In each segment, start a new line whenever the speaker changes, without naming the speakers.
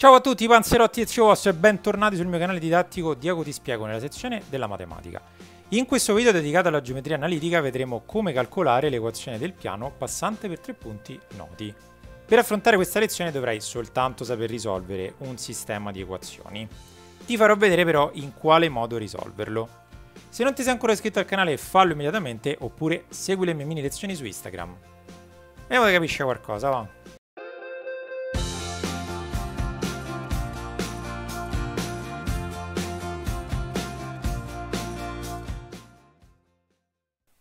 Ciao a tutti, panzerotti e Zio Vosso e bentornati sul mio canale didattico Diaco ti spiego nella sezione della matematica. In questo video dedicato alla geometria analitica vedremo come calcolare l'equazione del piano passante per tre punti noti. Per affrontare questa lezione dovrai soltanto saper risolvere un sistema di equazioni. Ti farò vedere però in quale modo risolverlo. Se non ti sei ancora iscritto al canale fallo immediatamente oppure segui le mie mini lezioni su Instagram. Vediamo che capisci qualcosa, va.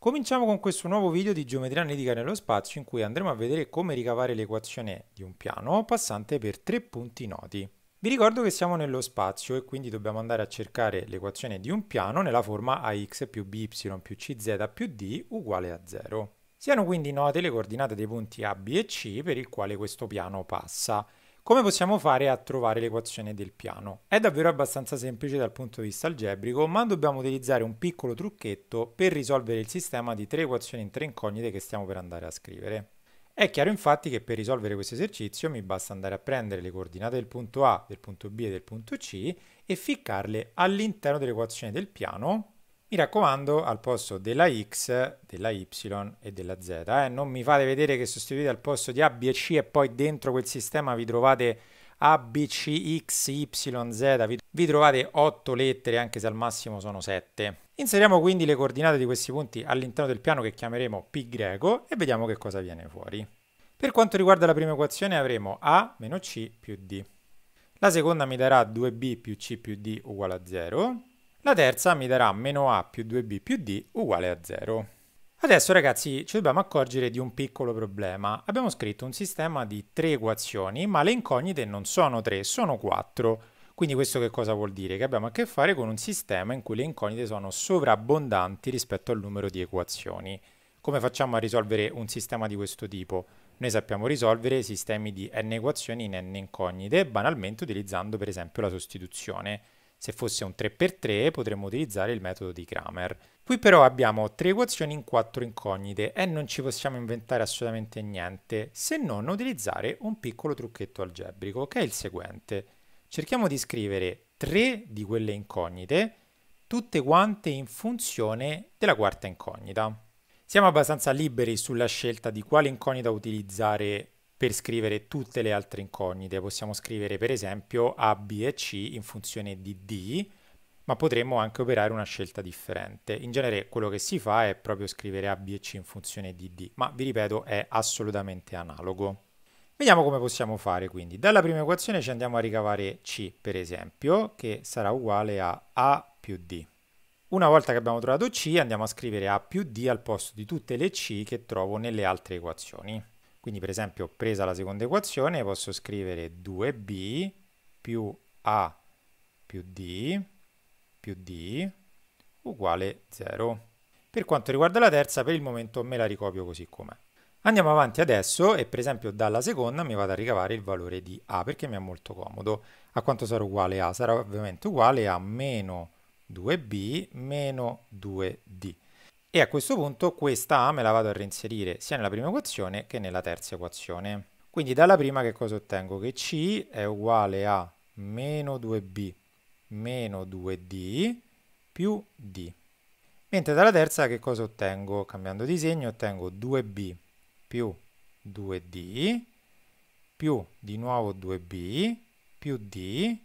Cominciamo con questo nuovo video di geometria analitica nello spazio in cui andremo a vedere come ricavare l'equazione di un piano passante per tre punti noti. Vi ricordo che siamo nello spazio e quindi dobbiamo andare a cercare l'equazione di un piano nella forma ax più by più cz più d uguale a 0. Siano quindi note le coordinate dei punti A, B e C per il quale questo piano passa. Come possiamo fare a trovare l'equazione del piano? È davvero abbastanza semplice dal punto di vista algebrico, ma dobbiamo utilizzare un piccolo trucchetto per risolvere il sistema di tre equazioni in tre incognite che stiamo per andare a scrivere. È chiaro infatti che per risolvere questo esercizio mi basta andare a prendere le coordinate del punto A, del punto B e del punto C e ficcarle all'interno dell'equazione del piano mi raccomando, al posto della X, della Y e della Z. Eh? Non mi fate vedere che sostituite al posto di A, B e C e poi dentro quel sistema vi trovate A, B, C, X, Y, Z. Vi, vi trovate 8 lettere, anche se al massimo sono 7. Inseriamo quindi le coordinate di questi punti all'interno del piano che chiameremo P greco e vediamo che cosa viene fuori. Per quanto riguarda la prima equazione avremo A C più D. La seconda mi darà 2B più C più D uguale a 0. La terza mi darà meno a più 2b più d uguale a 0. Adesso ragazzi ci dobbiamo accorgere di un piccolo problema. Abbiamo scritto un sistema di tre equazioni, ma le incognite non sono tre, sono quattro. Quindi questo che cosa vuol dire? Che abbiamo a che fare con un sistema in cui le incognite sono sovrabbondanti rispetto al numero di equazioni. Come facciamo a risolvere un sistema di questo tipo? Noi sappiamo risolvere sistemi di n equazioni in n incognite, banalmente utilizzando per esempio la sostituzione. Se fosse un 3x3 potremmo utilizzare il metodo di Kramer. Qui però abbiamo tre equazioni in quattro incognite e non ci possiamo inventare assolutamente niente se non utilizzare un piccolo trucchetto algebrico che è il seguente. Cerchiamo di scrivere tre di quelle incognite tutte quante in funzione della quarta incognita. Siamo abbastanza liberi sulla scelta di quale incognita utilizzare per scrivere tutte le altre incognite. Possiamo scrivere per esempio A, B e C in funzione di D, ma potremmo anche operare una scelta differente. In genere quello che si fa è proprio scrivere A, B e C in funzione di D, ma vi ripeto è assolutamente analogo. Vediamo come possiamo fare quindi. Dalla prima equazione ci andiamo a ricavare C per esempio, che sarà uguale a A più D. Una volta che abbiamo trovato C andiamo a scrivere A più D al posto di tutte le C che trovo nelle altre equazioni. Quindi per esempio presa la seconda equazione posso scrivere 2b più a più d più d uguale 0. Per quanto riguarda la terza, per il momento me la ricopio così com'è. Andiamo avanti adesso e per esempio dalla seconda mi vado a ricavare il valore di a perché mi è molto comodo. A quanto sarà uguale a? Sarà ovviamente uguale a meno 2b meno 2d e a questo punto questa A me la vado a reinserire sia nella prima equazione che nella terza equazione. Quindi dalla prima che cosa ottengo? Che C è uguale a meno 2B meno 2D più D. Mentre dalla terza che cosa ottengo? Cambiando disegno ottengo 2B più 2D più di nuovo 2B più D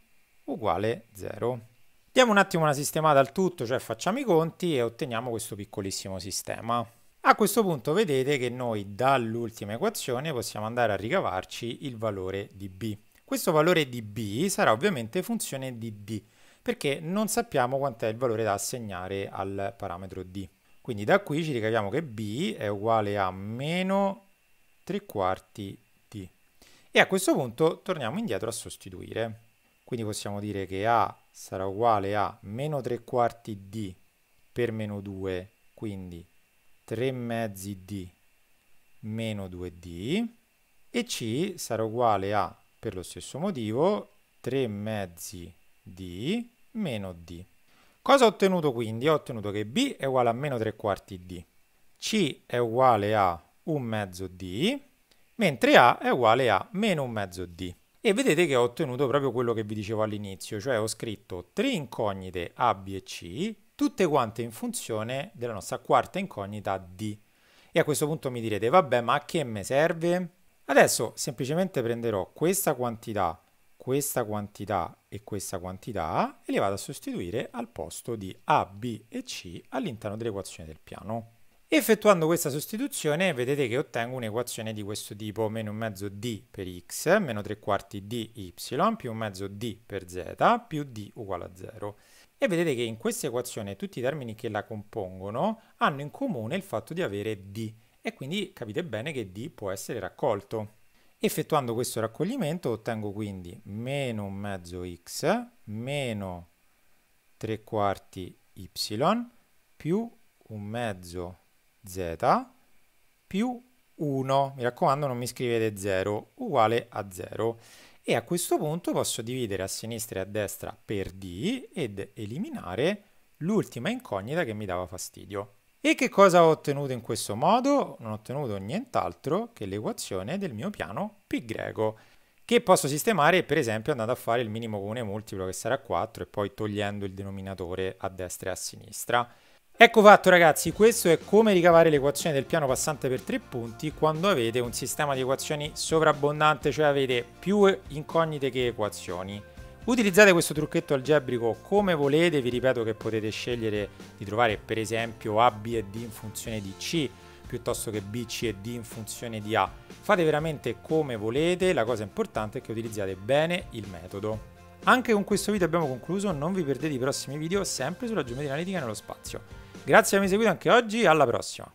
uguale 0. Diamo un attimo una sistemata al tutto, cioè facciamo i conti e otteniamo questo piccolissimo sistema. A questo punto vedete che noi dall'ultima equazione possiamo andare a ricavarci il valore di b. Questo valore di b sarà ovviamente funzione di d, perché non sappiamo quant'è il valore da assegnare al parametro d. Quindi da qui ci ricaviamo che b è uguale a meno 3 quarti d. E a questo punto torniamo indietro a sostituire. Quindi possiamo dire che a sarà uguale a meno 3 quarti d per meno 2, quindi 3 mezzi d meno 2d e c sarà uguale a, per lo stesso motivo, 3 mezzi d meno d. Cosa ho ottenuto quindi? Ho ottenuto che b è uguale a meno 3 quarti d, c è uguale a 1 mezzo d, mentre a è uguale a meno 1 mezzo d e vedete che ho ottenuto proprio quello che vi dicevo all'inizio, cioè ho scritto tre incognite A, B e C, tutte quante in funzione della nostra quarta incognita D. E a questo punto mi direte, vabbè, ma a che me serve? Adesso semplicemente prenderò questa quantità, questa quantità e questa quantità e le vado a sostituire al posto di A, B e C all'interno dell'equazione del piano. Effettuando questa sostituzione vedete che ottengo un'equazione di questo tipo, meno un mezzo d per x, meno tre quarti di y, più mezzo d per z, più d uguale a 0. E vedete che in questa equazione tutti i termini che la compongono hanno in comune il fatto di avere d, e quindi capite bene che d può essere raccolto. Effettuando questo raccoglimento ottengo quindi meno un mezzo x, meno tre quarti y, più un mezzo z più 1, mi raccomando non mi scrivete 0, uguale a 0. E a questo punto posso dividere a sinistra e a destra per d ed eliminare l'ultima incognita che mi dava fastidio. E che cosa ho ottenuto in questo modo? Non ho ottenuto nient'altro che l'equazione del mio piano π greco, che posso sistemare per esempio andando a fare il minimo comune multiplo che sarà 4 e poi togliendo il denominatore a destra e a sinistra. Ecco fatto ragazzi, questo è come ricavare l'equazione del piano passante per tre punti quando avete un sistema di equazioni sovrabbondante, cioè avete più incognite che equazioni. Utilizzate questo trucchetto algebrico come volete, vi ripeto che potete scegliere di trovare per esempio A, B e D in funzione di C piuttosto che B, C e D in funzione di A. Fate veramente come volete, la cosa importante è che utilizziate bene il metodo. Anche con questo video abbiamo concluso, non vi perdete i prossimi video sempre sulla geometria analitica nello spazio. Grazie per avermi seguito anche oggi, alla prossima.